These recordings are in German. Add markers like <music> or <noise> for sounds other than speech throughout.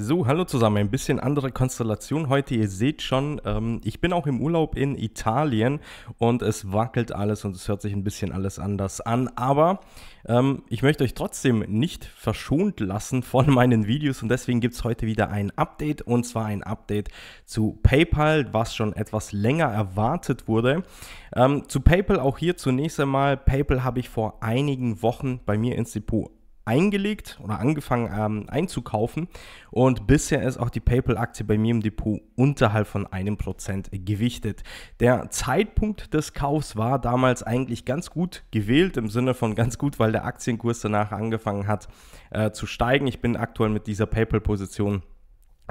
So, hallo zusammen, ein bisschen andere Konstellation heute. Ihr seht schon, ähm, ich bin auch im Urlaub in Italien und es wackelt alles und es hört sich ein bisschen alles anders an. Aber ähm, ich möchte euch trotzdem nicht verschont lassen von <laughs> meinen Videos und deswegen gibt es heute wieder ein Update und zwar ein Update zu PayPal, was schon etwas länger erwartet wurde. Ähm, zu PayPal auch hier zunächst einmal. PayPal habe ich vor einigen Wochen bei mir ins Depot eingelegt oder angefangen ähm, einzukaufen und bisher ist auch die PayPal-Aktie bei mir im Depot unterhalb von einem Prozent gewichtet. Der Zeitpunkt des Kaufs war damals eigentlich ganz gut gewählt, im Sinne von ganz gut, weil der Aktienkurs danach angefangen hat äh, zu steigen. Ich bin aktuell mit dieser PayPal-Position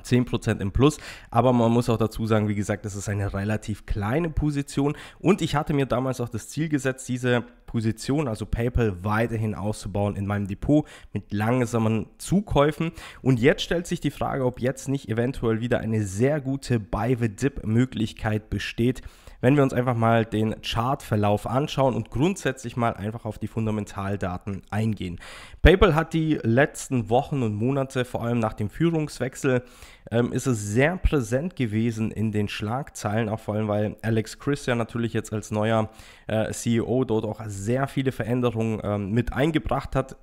10% im Plus, aber man muss auch dazu sagen, wie gesagt, das ist eine relativ kleine Position und ich hatte mir damals auch das Ziel gesetzt, diese Position, also PayPal, weiterhin auszubauen in meinem Depot mit langsamen Zukäufen. Und jetzt stellt sich die Frage, ob jetzt nicht eventuell wieder eine sehr gute Buy-the-Dip-Möglichkeit besteht wenn wir uns einfach mal den Chartverlauf anschauen und grundsätzlich mal einfach auf die Fundamentaldaten eingehen. PayPal hat die letzten Wochen und Monate, vor allem nach dem Führungswechsel, ähm, ist es sehr präsent gewesen in den Schlagzeilen, auch vor allem, weil Alex Chris ja natürlich jetzt als neuer äh, CEO dort auch sehr viele Veränderungen ähm, mit eingebracht hat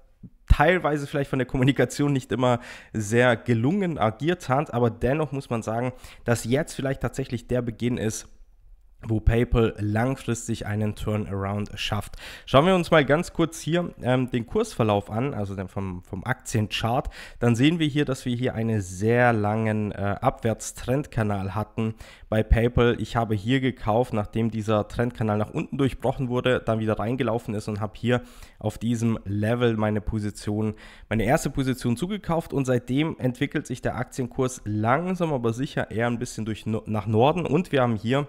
teilweise vielleicht von der Kommunikation nicht immer sehr gelungen agiert hat, aber dennoch muss man sagen, dass jetzt vielleicht tatsächlich der Beginn ist, wo PayPal langfristig einen Turnaround schafft. Schauen wir uns mal ganz kurz hier ähm, den Kursverlauf an, also dann vom, vom Aktienchart. Dann sehen wir hier, dass wir hier einen sehr langen äh, Abwärtstrendkanal hatten bei PayPal. Ich habe hier gekauft, nachdem dieser Trendkanal nach unten durchbrochen wurde, dann wieder reingelaufen ist und habe hier auf diesem Level meine Position, meine erste Position zugekauft und seitdem entwickelt sich der Aktienkurs langsam, aber sicher eher ein bisschen durch, nach Norden und wir haben hier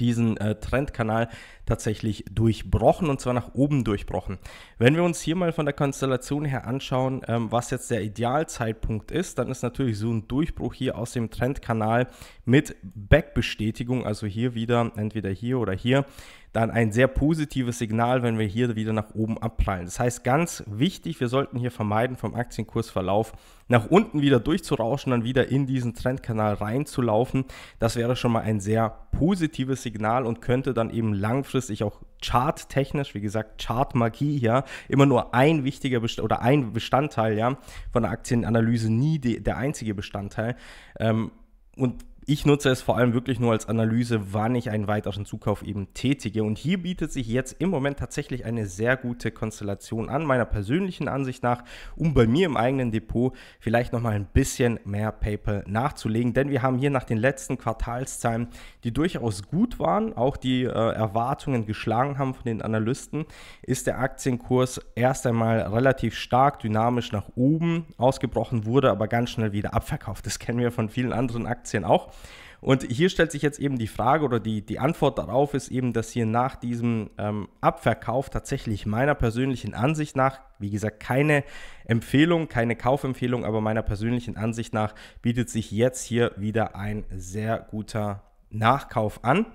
diesen äh, Trendkanal tatsächlich durchbrochen und zwar nach oben durchbrochen. Wenn wir uns hier mal von der Konstellation her anschauen, ähm, was jetzt der Idealzeitpunkt ist, dann ist natürlich so ein Durchbruch hier aus dem Trendkanal mit Backbestätigung, also hier wieder, entweder hier oder hier, dann ein sehr positives Signal, wenn wir hier wieder nach oben abprallen. Das heißt, ganz wichtig, wir sollten hier vermeiden, vom Aktienkursverlauf nach unten wieder durchzurauschen, dann wieder in diesen Trendkanal reinzulaufen. Das wäre schon mal ein sehr positives Signal und könnte dann eben langfristig auch charttechnisch, wie gesagt, Chartmagie, ja, immer nur ein wichtiger Best oder ein Bestandteil, ja, von der Aktienanalyse nie die, der einzige Bestandteil. Ähm, und ich nutze es vor allem wirklich nur als Analyse, wann ich einen weiteren Zukauf eben tätige. Und hier bietet sich jetzt im Moment tatsächlich eine sehr gute Konstellation an, meiner persönlichen Ansicht nach, um bei mir im eigenen Depot vielleicht nochmal ein bisschen mehr Paper nachzulegen. Denn wir haben hier nach den letzten Quartalszahlen, die durchaus gut waren, auch die äh, Erwartungen geschlagen haben von den Analysten, ist der Aktienkurs erst einmal relativ stark dynamisch nach oben ausgebrochen, wurde aber ganz schnell wieder abverkauft. Das kennen wir von vielen anderen Aktien auch. Und hier stellt sich jetzt eben die Frage oder die, die Antwort darauf ist eben, dass hier nach diesem ähm, Abverkauf tatsächlich meiner persönlichen Ansicht nach, wie gesagt, keine Empfehlung, keine Kaufempfehlung, aber meiner persönlichen Ansicht nach bietet sich jetzt hier wieder ein sehr guter Nachkauf an.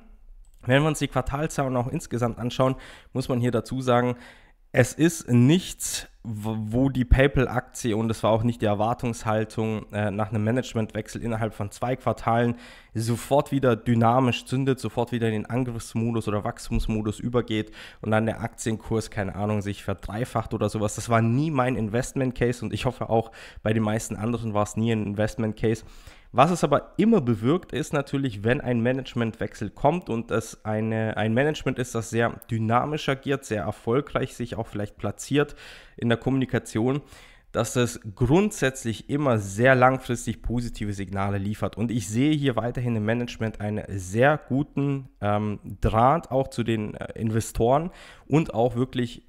Wenn wir uns die Quartalzahlen auch insgesamt anschauen, muss man hier dazu sagen, es ist nichts, wo die PayPal-Aktie, und das war auch nicht die Erwartungshaltung, äh, nach einem Managementwechsel innerhalb von zwei Quartalen sofort wieder dynamisch zündet, sofort wieder in den Angriffsmodus oder Wachstumsmodus übergeht und dann der Aktienkurs, keine Ahnung, sich verdreifacht oder sowas. Das war nie mein Investment-Case und ich hoffe auch bei den meisten anderen war es nie ein Investment-Case. Was es aber immer bewirkt, ist natürlich, wenn ein Managementwechsel kommt und es eine, ein Management ist, das sehr dynamisch agiert, sehr erfolgreich sich auch vielleicht platziert in der Kommunikation, dass das grundsätzlich immer sehr langfristig positive Signale liefert. Und ich sehe hier weiterhin im Management einen sehr guten ähm, Draht auch zu den äh, Investoren und auch wirklich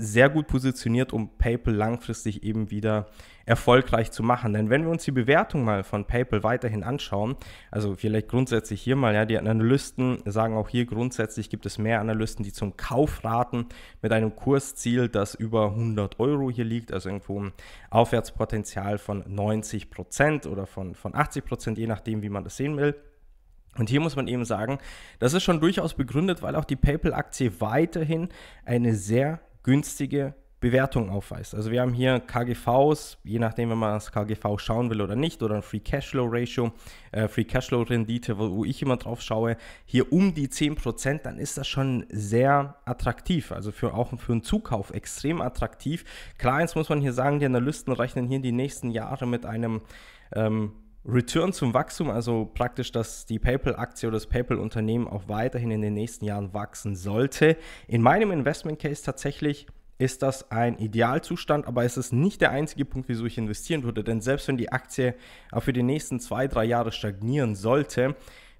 sehr gut positioniert, um PayPal langfristig eben wieder erfolgreich zu machen. Denn wenn wir uns die Bewertung mal von PayPal weiterhin anschauen, also vielleicht grundsätzlich hier mal, ja, die Analysten sagen auch hier grundsätzlich gibt es mehr Analysten, die zum Kauf raten mit einem Kursziel, das über 100 Euro hier liegt, also irgendwo ein Aufwärtspotenzial von 90 Prozent oder von, von 80 Prozent, je nachdem, wie man das sehen will. Und hier muss man eben sagen, das ist schon durchaus begründet, weil auch die PayPal-Aktie weiterhin eine sehr günstige Bewertung aufweist. Also wir haben hier KGVs, je nachdem, wenn man das KGV schauen will oder nicht, oder ein Free Cashflow Ratio, äh, Free Cashflow Rendite, wo, wo, ich immer drauf schaue, hier um die 10%, dann ist das schon sehr attraktiv. Also für, auch für einen Zukauf extrem attraktiv. Klar, jetzt muss man hier sagen, die Analysten rechnen hier die nächsten Jahre mit einem ähm, Return zum Wachstum, also praktisch, dass die PayPal-Aktie oder das PayPal-Unternehmen auch weiterhin in den nächsten Jahren wachsen sollte. In meinem Investment Case tatsächlich ist das ein Idealzustand, aber es ist nicht der einzige Punkt, wieso ich investieren würde. Denn selbst wenn die Aktie auch für die nächsten zwei, drei Jahre stagnieren sollte,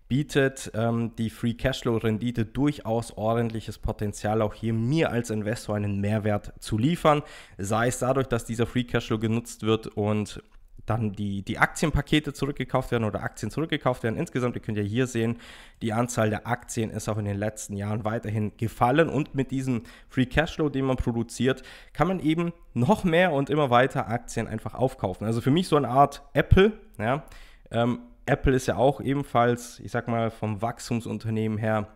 bietet ähm, die Free Cashflow-Rendite durchaus ordentliches Potenzial, auch hier mir als Investor einen Mehrwert zu liefern. Sei es dadurch, dass dieser Free Cashflow genutzt wird und dann die, die Aktienpakete zurückgekauft werden oder Aktien zurückgekauft werden. Insgesamt, ihr könnt ja hier sehen, die Anzahl der Aktien ist auch in den letzten Jahren weiterhin gefallen und mit diesem Free Cashflow, den man produziert, kann man eben noch mehr und immer weiter Aktien einfach aufkaufen. Also für mich so eine Art Apple, ja. Ähm, Apple ist ja auch ebenfalls, ich sag mal, vom Wachstumsunternehmen her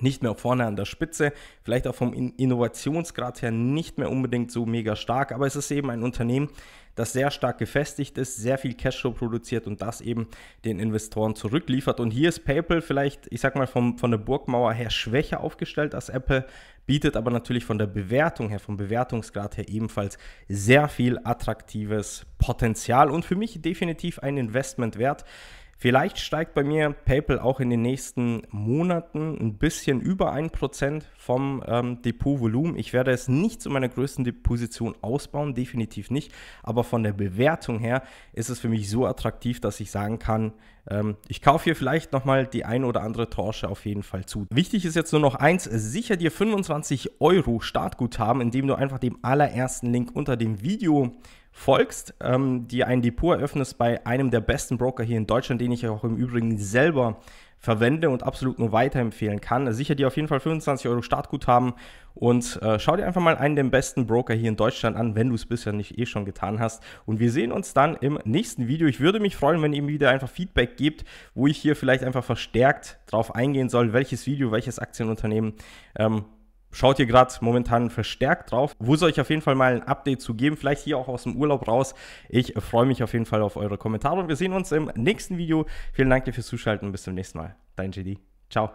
nicht mehr vorne an der Spitze, vielleicht auch vom Innovationsgrad her nicht mehr unbedingt so mega stark, aber es ist eben ein Unternehmen, das sehr stark gefestigt ist, sehr viel Cashflow produziert und das eben den Investoren zurückliefert. Und hier ist PayPal vielleicht, ich sag mal, vom, von der Burgmauer her schwächer aufgestellt als Apple, bietet aber natürlich von der Bewertung her, vom Bewertungsgrad her ebenfalls sehr viel attraktives Potenzial und für mich definitiv ein Investment wert. Vielleicht steigt bei mir PayPal auch in den nächsten Monaten ein bisschen über 1% vom ähm, Depotvolumen. Ich werde es nicht zu meiner größten Position ausbauen, definitiv nicht. Aber von der Bewertung her ist es für mich so attraktiv, dass ich sagen kann, ähm, ich kaufe hier vielleicht nochmal die ein oder andere Torsche auf jeden Fall zu. Wichtig ist jetzt nur noch eins, sicher dir 25 Euro Startguthaben, indem du einfach dem allerersten Link unter dem Video folgst, ähm, dir ein Depot eröffnest bei einem der besten Broker hier in Deutschland, den ich auch im Übrigen selber verwende und absolut nur weiterempfehlen kann. Also sicher dir auf jeden Fall 25 Euro Startguthaben und äh, schau dir einfach mal einen der besten Broker hier in Deutschland an, wenn du es bisher nicht eh schon getan hast. Und wir sehen uns dann im nächsten Video. Ich würde mich freuen, wenn ihr mir wieder einfach Feedback gebt, wo ich hier vielleicht einfach verstärkt drauf eingehen soll, welches Video, welches Aktienunternehmen. Ähm, schaut ihr gerade momentan verstärkt drauf. Wo soll ich auf jeden Fall mal ein Update zu geben? Vielleicht hier auch aus dem Urlaub raus. Ich äh, freue mich auf jeden Fall auf eure Kommentare und wir sehen uns im nächsten Video. Vielen Dank dir fürs Zuschalten. Bis zum nächsten Mal. Dein GD. Ciao.